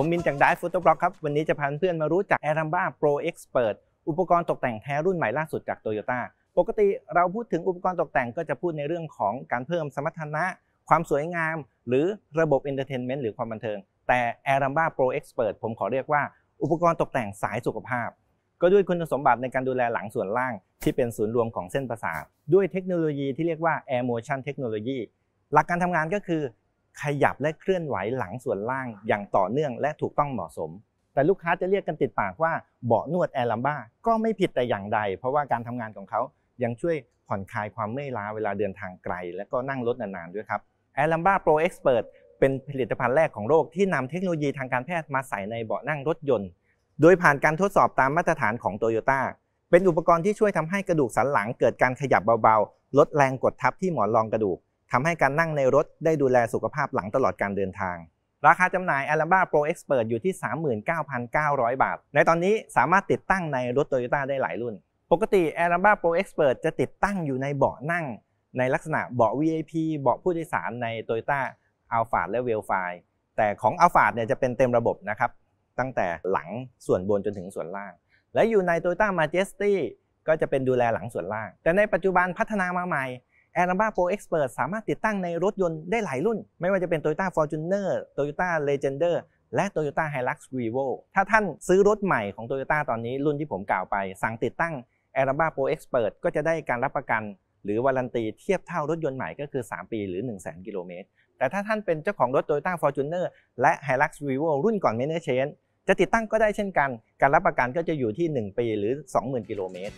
ผมมินจากดิฟฟุตบล็อกครับวันนี้จะพาเพื่อนมารู้จัก a าโปรเอ็กซ์เปิดอุปกรณ์ตกแต่งแท้รุ่นใหม่ล่าสุดจากตโยต้าปกติเราพูดถึงอุปกรณ์ตกแต่งก็จะพูดในเรื่องของการเพิ่มสมรรถนะ ความสวยงามหรือระบบเอนเตอร์เทนเมนต์หรือความบันเทิง แต่ a าโปรเอ็กซ์เปิดผมขอเรียกว่า อุปกรณ์ตกแต่งสายสุขภาพ ก็ด้วยคุณสมบัติในการดูแลหลังส่วนล่าง ที่เป็นศูนย์รวมของเส้นประสาทด้วยเทคโนโลยีที่เรียกว่า Air Motion Technology หลักการทำงานก็คือขยับและเคลื่อนไหวหลังส่วนล่าง อย่างต่อเนื่องและถูกต้องเหมาะสม แต่ลูกค้าจะเรียกกันติดปากว่าเบาะนวดแอร์ลัมบ้าก็ไม่ผิดแต่อย่างใด เพราะว่าการทำงานของเขายังช่วยผ่อนคลายความเมื่อยล้าเวลาเดินทางไกล และก็นั่งรถนานๆด้วยครับแอร์ลัมบ้าโปรเอ็กซ์เพิร์เป็นผลิตภัณฑ์แรกของโลกที่นำเทคโนโลยีทางการแพทย์มาใส่ในเบาะนั่งรถยนต์ โดยผ่านการทดสอบตามมาตรฐานของโตโยต้าเป็นอุปกรณ์ที่ช่วยทำให้กระดูกสันหลัง เกิดการขยับเบา ๆ ลดแรงกดทับที่หมอนรองกระดูกทำให้การนั่งในรถได้ดูแลสุขภาพหลังตลอดการเดินทาง ราคาจำหน่าย a l a b a Pro Expert อยู่ที่ 39,900 บาท ในตอนนี้สามารถติดตั้งในรถ Toyota ได้หลายรุ่น ปกติ a l a b a Pro Expert จะติดตั้งอยู่ในเบาะนั่ง ในลักษณะเบาะ VIP เบาะผู้โดยสารใน Toyota a l p h a และเ e l f i แต่ของ a l p h a เนี่ยจะเป็นเต็มระบบนะครับตั้งแต่หลังส่วนบนจนถึงส่วนล่าง และอยู่ใน Toyota Majesty ก็จะเป็นดูแลหลังส่วนล่าง แต่ในปัจจุบันพัฒนามาใหม่แอร์ลัมบ้าโปรเอ็กซ์เสสามารถติดตั้งในรถยนต์ได้หลายรุ่น ไม่ว่าจะเป็น Toyota Fortuner Toyota Legender และ Toyota Hilux Revo ถ้าท่านซื้อรถใหม่ของ Toyota ตอนนี้รุ่นที่ผมกล่าวไปสั่งติดตั้ง a r a b a Pro Expert ก็จะได้การรับประกัน หรือวารันตีเทียบเท่ารถยนต์ใหม่ก็คือ 3 ปีหรือ 1 0 0 0 0 0กิโลเมตร แต่ถ้าท่านเป็นเจ้าของรถ Toyota Fortuner และ Hilux Revo รุ่นก่อน m a n นเชน a g e จะติดตั้งก็ได้เช่นกัน การรับประกันก็จะอยู่ที่ 1 ปีหรือ 20,000 กิโลเมตร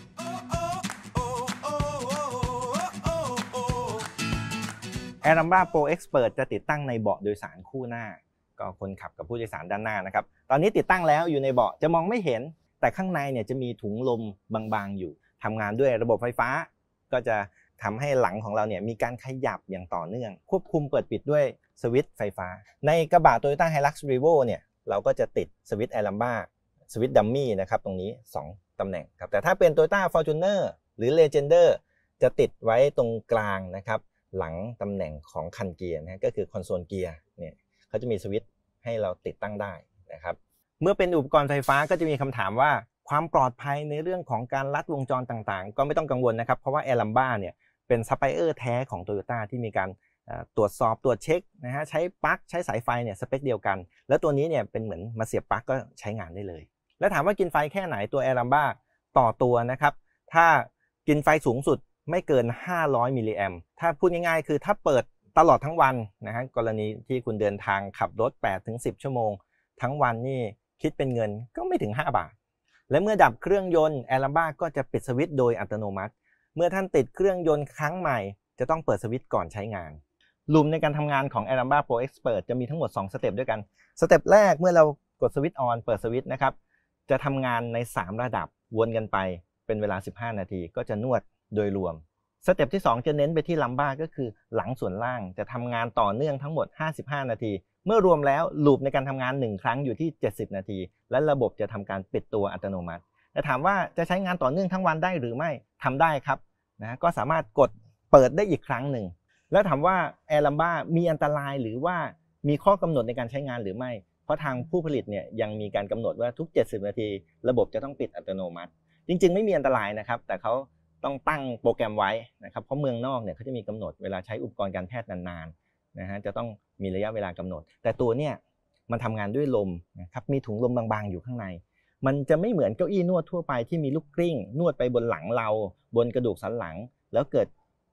แอร์ลัมบ้าโปรเอ็กซ์เปิดจะติดตั้งในเบาะโดยสารคู่หน้าก็คนขับกับผู้โดยสารด้านหน้านะครับตอนนี้ติดตั้งแล้วอยู่ในเบาะจะมองไม่เห็น แต่ข้างในเนี่ยจะมีถุงลมบางๆอยู่ ทำงานด้วยระบบไฟฟ้า ก็จะทำให้หลังของเราเนี่ยมีการขยับอย่างต่อเนื่อง ควบคุมเปิดปิดด้วยสวิตช์ไฟฟ้าในกระบะโตโยต้าไฮลักซ์รีโวเนี่ยเราก็จะติดสวิตช์แอร์ลัมบ้าสวิตช์ดัมมี่นะครับตรงนี้ 2 ตำแหน่งครับแต่ถ้าเป็นโตโยต้าฟอร์จูเนอร์หรือเลเจนเดอร์จะติดไว้ตรงกลางนะครับหลังตำแหน่งของคันเกียร์นะก็คือคอนโซลเกียร์เนี่ยเขาจะมีสวิตช์ให้เราติดตั้งได้นะครับเมื่อเป็นอุปกรณ์ไฟฟ้าก็จะมีคำถามว่าความปลอดภัยในเรื่องของการลัดวงจรต่างๆ ก็ไม่ต้องกังวลนะครับเพราะว่าแอร์ลัมบ้าเนี่ยเป็นซัพพลายเออร์แท้ของ Toyota ที่มีการตรวจสอบ ตรวจเช็คนะฮะใช้ปลั๊กใช้สายไฟเนี่ยสเปคเดียวกัน แล้วตัวนี้เนี่ยเป็นเหมือนมาเสียบปลั๊กก็ใช้งานได้เลย แล้วถามว่ากินไฟแค่ไหนตัวแอร์ลัมบ้าต่อตัวนะครับถ้ากินไฟสูงสุดไม่เกิน 500มิลลิแอมถ้าพูดง่ายๆ คือถ้าเปิดตลอดทั้งวันนะฮะกรณีที่คุณเดินทางขับรถ 8-10 ชั่วโมง ทั้งวันนี่คิดเป็นเงินก็ไม่ถึง 5 บาท และเมื่อดับเครื่องยนต์แอลัมบ้าก็จะปิดสวิตช์โดยอัตโนมัติ เมื่อท่านติดเครื่องยนต์ครั้งใหม่จะต้องเปิดสวิตช์ก่อนใช้งาน ลุมในการทำงานของแอล้าโปรเอ็กซ์เ e r t จะมีทั้งหมด 2 สเต็ปด้วยกัน สเต็ปแรกเมื่อเรากดสวิตช์ออนเปิดสวิตช์นะครับจะทำงานใน 3 ระดับวนกันไปเป็นเวลา 15 นาที ก็จะนวดโดยรวมสเต็ปที่2จะเน้นไปที่ลัมบ้าก็คือหลังส่วนล่างจะทำงานต่อเนื่องทั้งหมด 55 นาที เมื่อรวมแล้วลูปในการทำงาน 1 ครั้งอยู่ที่ 70 นาที และระบบจะทำการปิดตัวอัตโนมัติแต่ถามว่าจะใช้งานต่อเนื่องทั้งวันได้หรือไม่ทำได้ครับนะก็สามารถกดเปิดได้อีกครั้งหนึ่ง แล้วถามว่าแอร์ลัมบ้ามีอันตรายหรือว่ามีข้อกำหนดในการใช้งานหรือไม่ เพราะทางผู้ผลิตเนี่ยยังมีการกำหนดว่าทุก 70 นาที ระบบจะต้องปิดอัตโนมัติ จริงๆไม่มีอันตรายนะครับแต่เขาต้องตั้งโปรแกรมไว้นะครับ เพราะเมืองนอกเนี่ยเขาจะมีกำหนดเวลาใช้อุปกรณ์การแพทย์นานๆนะฮะ จะต้องมีระยะเวลากำหนด แต่ตัวเนี่ยมันทำงานด้วยลมนะครับ มีถุงลมบางๆอยู่ข้างใน มันจะไม่เหมือนเก้าอี้นวดทั่วไปที่มีลูกกลิ้ง นวดไปบนหลังเรา บนกระดูกสันหลัง แล้วเกิด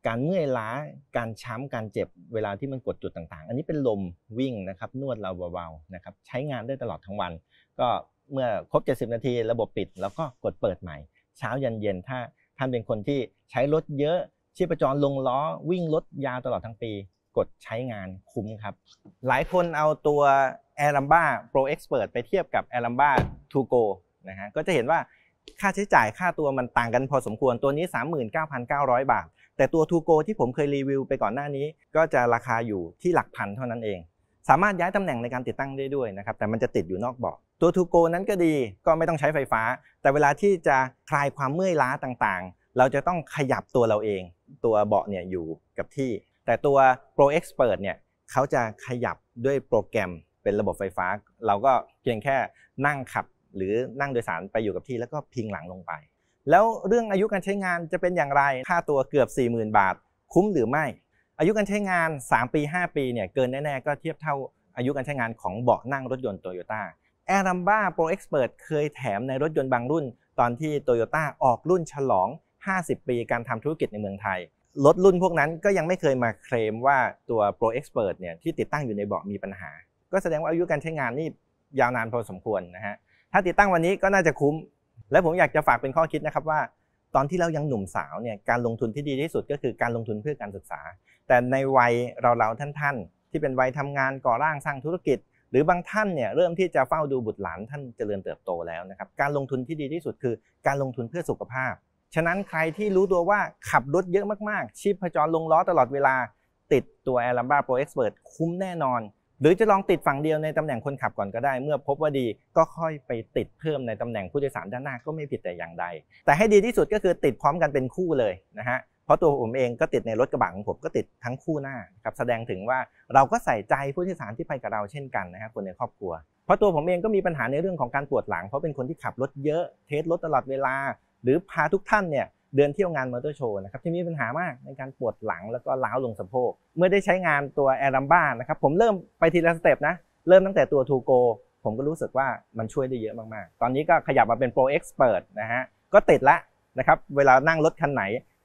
การเมื่อยล้า การช้ำการเจ็บเวลาที่มันกดจุดต่างๆ อันนี้เป็นลมวิ่งนะครับ นวดเราเบาๆนะครับ ใช้งานได้ตลอดทั้งวัน ก็เมื่อครบ70นาทีระบบปิด แล้วก็กดเปิดใหม่ เช้ายันเย็นถ้าท่านเป็นคนที่ใช้รถเยอะชีพจรลงล้อวิ่งรถยาวตลอดทั้งปีกดใช้งานคุ้มครับหลายคนเอาตัว a i r l a m b a Pro Expert ไปเทียบกับ a ร r ล a m b a To Go นะฮะก็จะเห็นว่าค่าใช้จ่ายค่าตัวมันต่างกันพอสมควรตัวนี้ 39,900 บาท แต่ตัว To Go ที่ผมเคยรีวิวไปก่อนหน้านี้ ก็จะราคาอยู่ที่หลักพันเท่านั้นเองสามารถย้ายตำแหน่งในการติดตั้งได้ด้วยนะครับแต่มันจะติดอยู่นอกเบาะตัวทูโกนั้นก็ดีก็ไม่ต้องใช้ไฟฟ้า แต่เวลาที่จะคลายความเมื่อยล้าต่างๆ เราจะต้องขยับตัวเราเอง ตัวเบาะเนี่ยอยู่กับที่ แต่ตัว Pro Expert เนี่ยเขาจะขยับด้วยโปรแกรมเป็นระบบไฟฟ้า เราก็เพียงแค่นั่งขับหรือนั่งโดยสารไปอยู่กับที่ แล้วก็พิงหลังลงไป แล้วเรื่องอายุการใช้งานจะเป็นอย่างไรค่าตัวเกือบ 40,000 บาทคุ้มหรือไม่อายุการใช้งาน 3 ปี 5 ปี เนี่ย เกินแน่ๆ ก็เทียบเท่าอายุการใช้งานของเบาะนั่งรถยนต์โตโยต้าแอรัมบ้าโปรเอ็กซ์เพรสเคยแถมในรถยนต์บางรุ่น ตอนที่โตโยต้าออกรุ่นฉลอง 50 ปีการทำธุรกิจในเมืองไทยรถรุ่นพวกนั้นก็ยังไม่เคยมาเคลมว่าตัวโปรเอ็กซ์เเนี่ยที่ติดตั้งอยู่ในเบาะมีปัญหา ก็แสดงว่าอายุการใช้งานนี่ยาวนานพอสมควรนะฮะถ้าติดตั้งวันนี้ก็น่าจะคุ้ม และผมอยากจะฝากเป็นข้อคิดนะครับว่าตอนที่เรายังหนุ่มสาวเนี่ยการลงทุนที่ดีที่สุดก็คือการลงทุนเพื่อการศึกษา แต่ในวัยเราๆท่านๆที่เป็นวัยทำงานก่อร่างสร้างธุรกิจ หรือบางท่านเนี่ยเริ่มที่จะเฝ้าดูบุตรหลานท่านเจริญเติบโตแล้วนะครับการลงทุนที่ดีที่สุดคือการลงทุนเพื่อสุขภาพ ฉะนั้นใครที่รู้ตัวว่าขับรถเยอะมากๆชีพจรลงล้อตลอดเวลาติดตัวแอล a โปรเอ็กซ์เบิร์ดคุ้มแน่นอนหรือจะลองติดฝั่งเดียวในตำแหน่งคนขับก่อนก็ได้ เมื่อพบว่าดีก็ค่อยไปติดเพิ่มในตำแหน่งผู้โดยสารด้านหน้าก็ไม่ผิดแต่อย่างใด แต่ให้ดีที่สุดก็คือติดพร้อมกันเป็นคู่เลยนะฮะเพราะตัวผมเองก็ติดในรถกระบะของผมก็ติดทั้งคู่หน้าครับแสดงถึงว่าเราก็ใส่ใจผู้โดยสารที่ไปกับเราเช่นกันนะฮะคนในครอบครัวเพราะตัวผมเองก็มีปัญหาในเรื่องของการปวดหลังเพราะเป็นคนที่ขับรถเยอะเทสรถตลอดเวลา หรือพาทุกท่านเนี่ยเดินเที่ยวงานมอเตอร์โชว์นะครับที่มีปัญหามากในการปวดหลังแล้วก็ล้าวลงสะโพกเมื่อได้ใช้งานตัวแอร์ดัมบ้านะครับผมเริ่มไปทีละสเต็ปนะเริ่มตั้งแต่ตัวทูโกผมก็รู้สึกว่ามันช่วยได้เยอะมาก ๆ ตอนนี้ก็ขยับมาเป็นโปรเอ็กซ์เปิดนะฮะก็ติดละนะครับ เวลานั่งรถคันไหน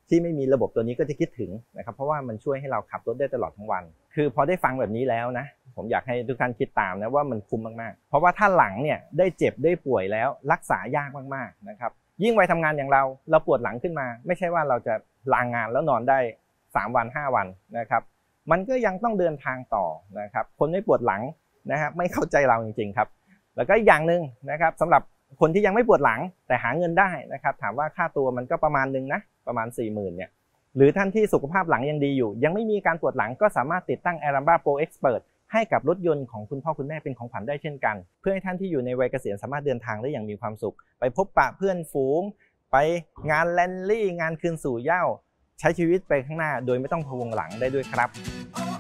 ที่ไม่มีระบบตัวนี้ก็จะคิดถึงนะครับเพราะว่ามันช่วยให้เราขับรถได้ตลอดทั้งวัน คือพอได้ฟังแบบนี้แล้วนะ ผมอยากให้ทุกท่านคิดตามนะว่ามันคุ้มมากๆ เพราะว่าถ้าหลังเนี่ยได้เจ็บได้ป่วยแล้วรักษายากมาก ๆ นะครับยิ่งวัยทำงานอย่างเรา เราปวดหลังขึ้นมา ไม่ใช่ว่าเราจะลางงานแล้วนอนได้3วัน5 วันนะครับ มันก็ยังต้องเดินทางต่อนะครับ คนไม่ปวดหลังนะครับไม่เข้าใจเราจริงๆครับ แล้วก็อย่างหนึ่งนะครับสำหรับคนที่ยังไม่ปวดหลังแต่หาเงินได้นะครับถามว่าค่าตัวมันก็ประมาณนึงนะประมาณ 4 0,000เนี่ยหรือท่านที่สุขภาพหลังยังดีอยู่ ยังไม่มีการปวดหลังก็สามารถติดตั้ง a r a m b a Pro Expert ให้กับรถยนต์ของคุณพ่อคุณแม่เป็นของขวัญได้เช่นกัน เพื่อให้ท่านที่อยู่ในวัยเกษียณสามารถเดินทางได้อย่างมีความสุข ไปพบปะเพื่อนฝูง ไปงานแลนลี่ งานคืนสู่เย้าใช้ชีวิตไปข้างหน้าโดยไม่ต้องพะวงหลังได้ด้วยครับ